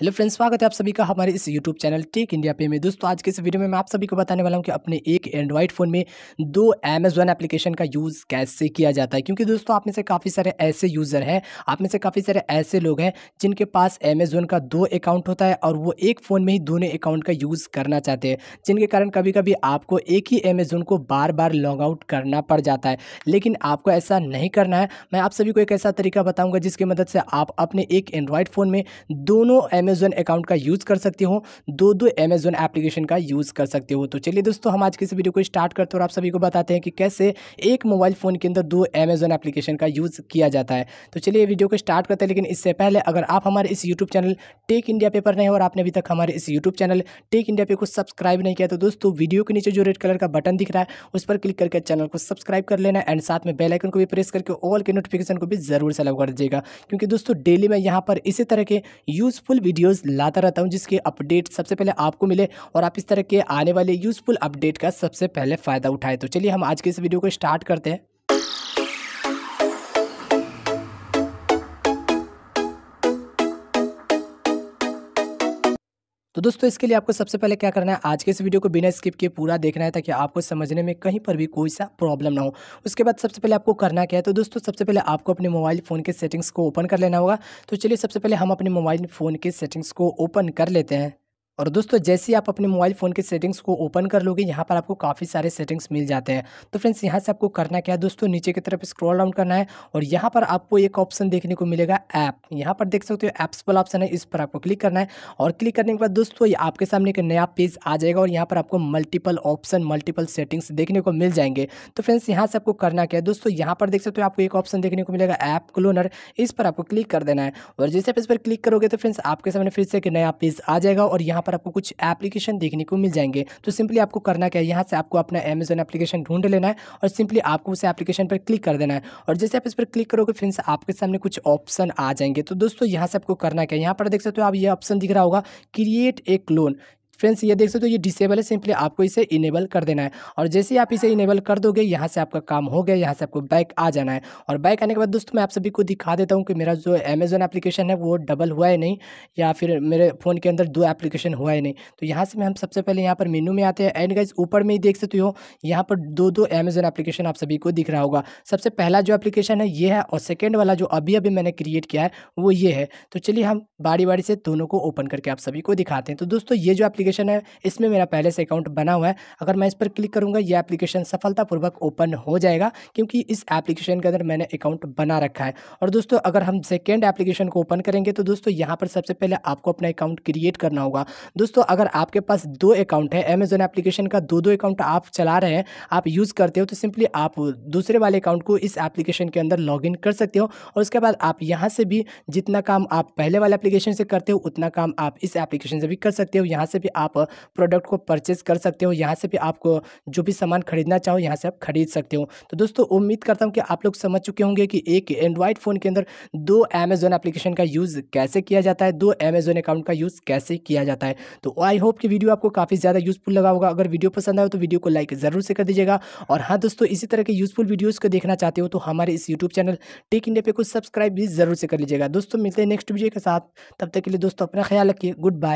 hello friends स्वागत है आप सभी का हमारे इस यूट्यूब चैनल टेक इंडिया पे में दोस्तों आज के इस वीडियो में मैं आप सभी को बताने वाला हूं कि अपने एक एंड्रॉइड फ़ोन में दो अमेजोन एप्लीकेशन का यूज़ कैसे किया जाता है क्योंकि दोस्तों आप में से काफ़ी सारे ऐसे यूज़र हैं आप में से काफ़ी सारे ऐसे लोग हैं जिनके पास अमेजोन का दो अकाउंट होता है और वो एक फ़ोन में ही दोनों अकाउंट का यूज़ करना चाहते हैं जिनके कारण कभी कभी आपको एक ही अमेजोन को बार बार लॉग आउट करना पड़ जाता है लेकिन आपको ऐसा नहीं करना है मैं आप सभी को एक ऐसा तरीका बताऊँगा जिसकी मदद से आप अपने एक एंड्रॉयड फ़ोन में दोनों अमेजोन अकाउंट का यूज़ कर सकते हो दो दो अमेजोन एप्लीकेशन का यूज़ कर सकते हो तो चलिए दोस्तों हम आज की इस वीडियो को स्टार्ट करते हैं और आप सभी को बताते हैं कि कैसे एक मोबाइल फ़ोन के अंदर दो अमेजोन एप्लीकेशन का यूज़ किया जाता है तो चलिए वीडियो को स्टार्ट करते हैं लेकिन इससे पहले अगर आप हमारे इस यूट्यूब चैनल टेक इंडिया पे पर नहीं और आपने अभी तक हमारे इस यूट्यूब चैनल टेक इंडिया पे को सब्सक्राइब नहीं किया तो दोस्तों वीडियो के नीचे जो रेड कलर का बटन दिख रहा है उस पर क्लिक करके चैनल को सब्सक्राइब कर लेना एंड साथ में बेलाइकन को भी प्रेस करके ऑल के नोटिफिकेशन को भी ज़रूर सेलेक्ट कर दीजिएगा क्योंकि दोस्तों डेली मैं यहाँ पर इसी तरह के यूज़फुल वीडियोस लाता रहता हूं जिसके अपडेट सबसे पहले आपको मिले और आप इस तरह के आने वाले यूज़फुल अपडेट का सबसे पहले फ़ायदा उठाए तो चलिए हम आज के इस वीडियो को स्टार्ट करते हैं तो दोस्तों इसके लिए आपको सबसे पहले क्या करना है आज के इस वीडियो को बिना स्किप किए पूरा देखना है ताकि आपको समझने में कहीं पर भी कोई सा प्रॉब्लम ना हो उसके बाद सबसे पहले आपको करना क्या है तो दोस्तों सबसे पहले आपको अपने मोबाइल फ़ोन के सेटिंग्स को ओपन कर लेना होगा तो चलिए सबसे पहले हम अपने मोबाइल फ़ोन के सेटिंग्स को ओपन कर लेते हैं और दोस्तों जैसे ही आप अपने मोबाइल फ़ोन के सेटिंग्स को ओपन कर लोगे यहाँ पर आपको काफ़ी सारे सेटिंग्स मिल जाते हैं तो फ्रेंड्स यहाँ से आपको करना क्या है दोस्तों नीचे की तरफ स्क्रॉल डाउन करना है और यहाँ पर आपको एक ऑप्शन देखने को मिलेगा ऐप यहाँ पर देख सकते हो ऐप्स वाला ऑप्शन है इस पर आपको क्लिक करना है और क्लिक करने के बाद दोस्तों आपके सामने एक नया पेज आ जाएगा और यहाँ पर आपको मल्टीपल ऑप्शन मल्टीपल सेटिंग्स देखने को मिल जाएंगे तो फ्रेंड्स यहाँ से आपको करना क्या है दोस्तों यहाँ पर देख सकते हो आपको एक ऑप्शन देखने को मिलेगा ऐप क्लोनर इस पर आपको क्लिक कर देना है और जैसे आप इस पर क्लिक करोगे तो फ्रेंड्स आपके सामने फिर से एक नया पेज आ जाएगा और यहाँ पर आपको कुछ एप्लीकेशन देखने को मिल जाएंगे तो सिंपली आपको करना क्या है यहाँ से आपको अपना अमेजन एप्लीकेशन ढूंढ लेना है और सिंपली आपको उस एप्लीकेशन पर क्लिक कर देना है और जैसे आप इस पर क्लिक करोगे फ्रेंड्स आपके सामने कुछ ऑप्शन आ जाएंगे तो दोस्तों यहाँ से आपको करना क्या है यहाँ पर देख सकते हो आप ये ऑप्शन दिख रहा होगा क्रिएट एक लोन फ्रेंड्स ये देख सकते हो तो ये डिसेबल है सिंपली आपको इसे इनेबल कर देना है और जैसे ही आप इसे इनेबल कर दोगे यहाँ से आपका काम हो गया यहाँ से आपको बैक आ जाना है और बैक आने के बाद दोस्तों मैं आप सभी को दिखा देता हूँ कि मेरा जो अमेजोन एप्लीकेशन है वो डबल हुआ है नहीं या फिर मेरे फ़ोन के अंदर दो एप्लीकेशन हुआ है नहीं तो यहाँ से हम सबसे पहले यहाँ पर मेनू में आते हैं एंड गाइज ऊपर में ही देख सकते हो यहाँ पर दो दो अमेजोन एप्लीकेशन आप सभी को दिख रहा होगा सबसे पहला जो एप्लीकेशन है ये है और सेकेंड वाला जो अभी अभी मैंने क्रिएट किया है वो ये है तो चलिए हम बारी बारी से दोनों को ओपन करके आप सभी को दिखाते हैं तो दोस्तों ये जो एप्लीकेशन एप्लीकेशन है इसमें मेरा पहले से अकाउंट बना हुआ है अगर मैं इस पर क्लिक करूँगा यह एप्लीकेशन सफलतापूर्वक ओपन हो जाएगा क्योंकि इस एप्लीकेशन के अंदर मैंने अकाउंट बना रखा है और दोस्तों अगर हम सेकेंड एप्लीकेशन को ओपन करेंगे तो दोस्तों यहाँ पर सबसे पहले आपको अपना अकाउंट क्रिएट करना होगा दोस्तों अगर आपके पास दो अकाउंट है अमेजोन एप्लीकेशन का दो दो अकाउंट आप चला रहे हैं आप यूज़ करते हो तो सिंपली आप दूसरे वाले अकाउंट को इस एप्लीकेशन के अंदर लॉग कर सकते हो और उसके बाद आप यहाँ से भी जितना काम आप पहले वाले एप्लीकेशन से करते हो उतना काम आप इस एप्लीकेशन से भी कर सकते हो यहाँ से भी आप प्रोडक्ट को परचेज कर सकते हो यहाँ से भी आपको जो भी सामान खरीदना चाहो यहाँ से आप खरीद सकते हो तो दोस्तों उम्मीद करता हूँ कि आप लोग समझ चुके होंगे कि एक एंड्रॉयड फ़ोन के अंदर दो अमेजोन एप्लीकेशन का यूज़ कैसे किया जाता है दो अमेजोन अकाउंट का यूज़ कैसे किया जाता है तो आई होप कि वीडियो आपको काफ़ी ज़्यादा यूज़फुल लगा होगा अगर वीडियो पसंद आए तो वीडियो को लाइक ज़रूर से कर दीजिएगा और हाँ दोस्तों इसी तरह के यूज़फुल वीडियोज़ को देखना चाहते हो तो हमारे इस यूट्यूब चैनल टेक इंडिया पे को सब्सक्राइब भी ज़रूर से कर लीजिएगा दोस्तों मिलते हैं नेक्स्ट वीडियो के साथ तब तक के लिए दोस्तों अपना ख्याल रखिए गुड बाय